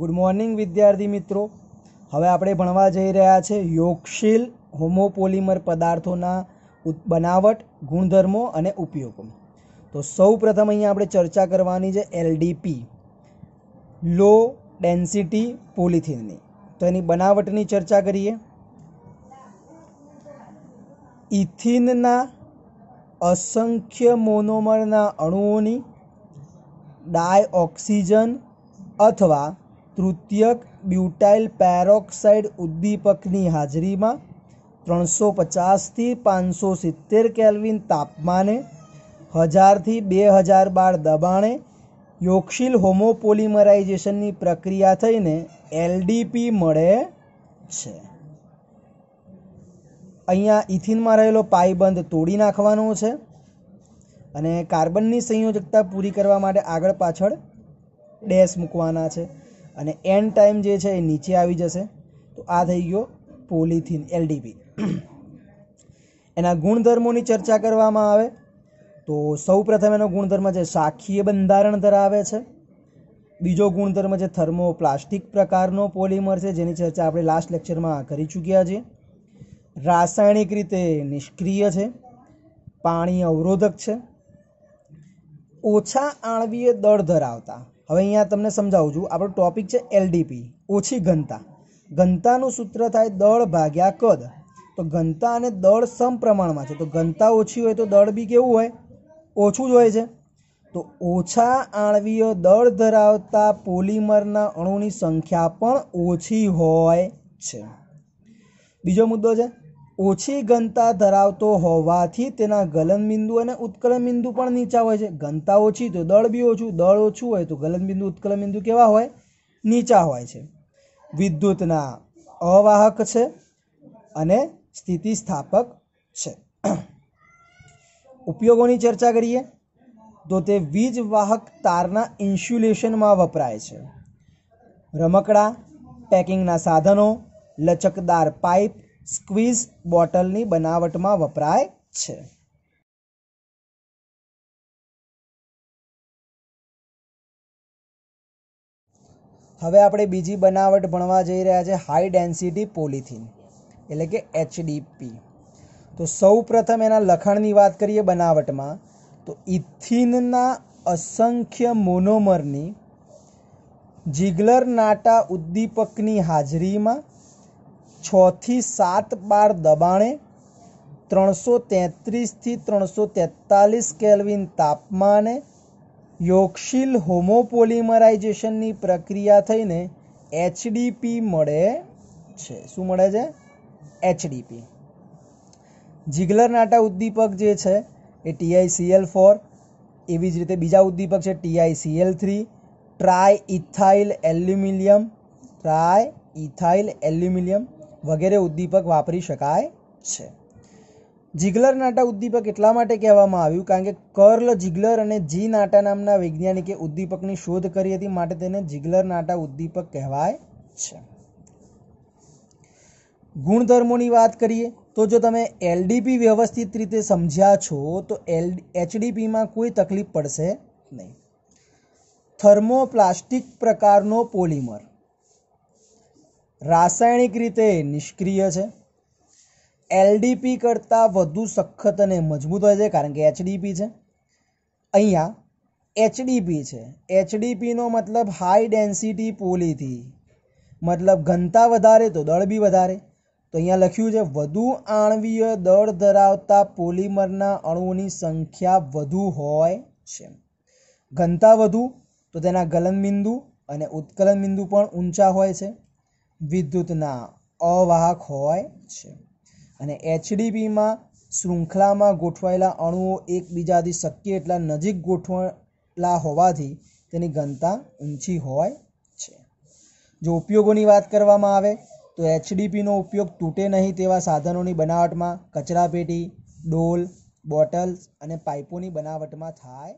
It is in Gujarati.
ગુડ મોર્નિંગ વિદ્યાર્થી મિત્રો હવે આપણે ભણવા જઈ રહ્યા છે યોગશીલ હોમોપોલિમર પદાર્થોના બનાવટ ગુણધર્મો અને ઉપયોગો તો સૌ પ્રથમ અહીંયા આપણે ચર્ચા કરવાની છે એલડીપી લો ડેન્સિટી પોલિથીનની તો એની બનાવટની ચર્ચા કરીએ ઇથિનના અસંખ્ય મોનોમરના અણુઓની ડાયઓક્સિજન અથવા તૃતીયક બ્યુટાઇલ પેરોક્સાઇડ ઉદ્દીપકની હાજરીમાં ત્રણસો પચાસથી પાંચસો સિત્તેર કેલ્વિન તાપમાને હજારથી બે હજાર બાર દબાણે યોક્ષિલ હોમોપોલિમરાઇઝેશનની પ્રક્રિયા થઈને એલડીપી મળે છે અહીંયા ઇથિનમાં રહેલો પાયબંધ તોડી નાખવાનો છે અને કાર્બનની સંયોજકતા પૂરી કરવા માટે આગળ પાછળ ડેશ મૂકવાના છે અને એન ટાઈમ જે છે એ નીચે આવી જશે તો આ થઈ ગયો પોલિથીન એલડીપી એના ગુણધર્મોની ચર્ચા કરવામાં આવે તો સૌપ્રથમ એનો ગુણધર્મ છે શાખીય બંધારણ ધરાવે છે બીજો ગુણધર્મ છે થર્મો પ્લાસ્ટિક પ્રકારનો પોલિમર છે જેની ચર્ચા આપણે લાસ્ટ લેક્ચરમાં કરી ચૂક્યા છીએ રાસાયણિક રીતે નિષ્ક્રિય છે પાણી અવરોધક છે ઓછા આણવીય દળ ધરાવતા હવે અહીંયા તમને સમજાવું છું આપણો ટોપિક છે એલડીપી ઓછી ઘનતા ઘનતાનું સૂત્ર થાય દળ ભાગ્યા કદ તો ઘનતા અને દળ સમપ્રમાણમાં છે તો ઘનતા ઓછી હોય તો દળ બી કેવું હોય ઓછું જ હોય છે તો ઓછા આણવીય દળ ધરાવતા પોલિમરના અણુની સંખ્યા પણ ઓછી હોય છે બીજો મુદ્દો છે ઓછી ઘનતા ધરાવતો હોવાથી તેના ગલનબિંદુ અને ઉત્કલન બિંદુ પણ નીચા હોય છે ઘનતા ઓછી તો દળ બી ઓછું દળ ઓછું હોય તો ગલનબિંદુ ઉત્કલન બિંદુ કેવા હોય નીચા હોય છે વિદ્યુતના અવાહક છે અને સ્થિતિસ્થાપક છે ઉપયોગોની ચર્ચા કરીએ તો તે વીજ વાહક તારના ઇન્સ્યુલેશનમાં વપરાય છે રમકડા પેકિંગના સાધનો લચકદાર પાઇપ સ્ક્વીઝ બોટલની બનાવટમાં વપરાય છે હવે આપણે બીજી બનાવટ ભણવા જઈ રહ્યા છે હાઈ ડેન્સિટી પોલિથીન એટલે કે એચડીપી તો સૌ પ્રથમ એના લખાણની વાત કરીએ બનાવટમાં તો ઇથિનના અસંખ્ય મોનોમરની જિગલર નાટા ઉદ્દીપકની હાજરીમાં છથી સાત બાર દબાણે ત્રણસો તેત્રીસથી ત્રણસો તેતાલીસ કેલ્વિન તાપમાને યોગશીલ હોમોપોલિમરાઇઝેશનની પ્રક્રિયા થઈને એચડીપી મળે છે શું મળે છે એચડીપી જીગલર નાટા ઉદ્દીપક જે છે એ ટીઆઈસીએલ ફોર એવી જ રીતે બીજા ઉદ્દીપક છે TICL three tri ethyl aluminium tri ethyl aluminium વગેરે ઉદ્દીપક વાપરી શકાય છે જીગલર નાટા ઉદ્દીપક એટલા માટે કહેવામાં આવ્યું કારણ કે કર્લ જીગલર અને જી નાટા નામના વૈજ્ઞાનિકે ઉદ્દીપકની શોધ કરી હતી માટે તેને જીગલર નાટા ઉદ્દીપક કહેવાય છે ગુણધર્મોની વાત કરીએ તો જો તમે એલડીપી વ્યવસ્થિત રીતે સમજ્યા છો તો એલ એચડીપીમાં કોઈ તકલીફ પડશે નહીં થર્મોપ્લાસ્ટિક પ્રકારનો પોલિમર રાસાયણિક રીતે નિષ્ક્રિય છે એલડીપી કરતાં વધુ સખત અને મજબૂત હોય છે કારણ કે એચડીપી છે અહીંયા એચડીપી છે એચડીપીનો મતલબ હાઈ ડેન્સિટી પોલીથી મતલબ ઘનતા વધારે તો દળ બી વધારે તો અહીંયા લખ્યું છે વધુ આણવીય દળ ધરાવતા પોલીમરના અણુઓની સંખ્યા વધુ હોય છે ઘનતા વધુ તો તેના ગલનબિંદુ અને ઉત્કલન બિંદુ પણ ઊંચા હોય છે વિદ્યુતના અવાહક હોય છે અને એચડીપીમાં શૃંખલામાં ગોઠવાયેલા અણુઓ એકબીજાથી શક્ય એટલા નજીક ગોઠવેલા હોવાથી તેની ઘનતા ઊંચી હોય છે જો ઉપયોગોની વાત કરવામાં આવે તો એચડીપીનો ઉપયોગ તૂટે નહીં તેવા સાધનોની બનાવટમાં કચરાપેટી ડોલ બોટલ્સ અને પાઇપોની બનાવટમાં થાય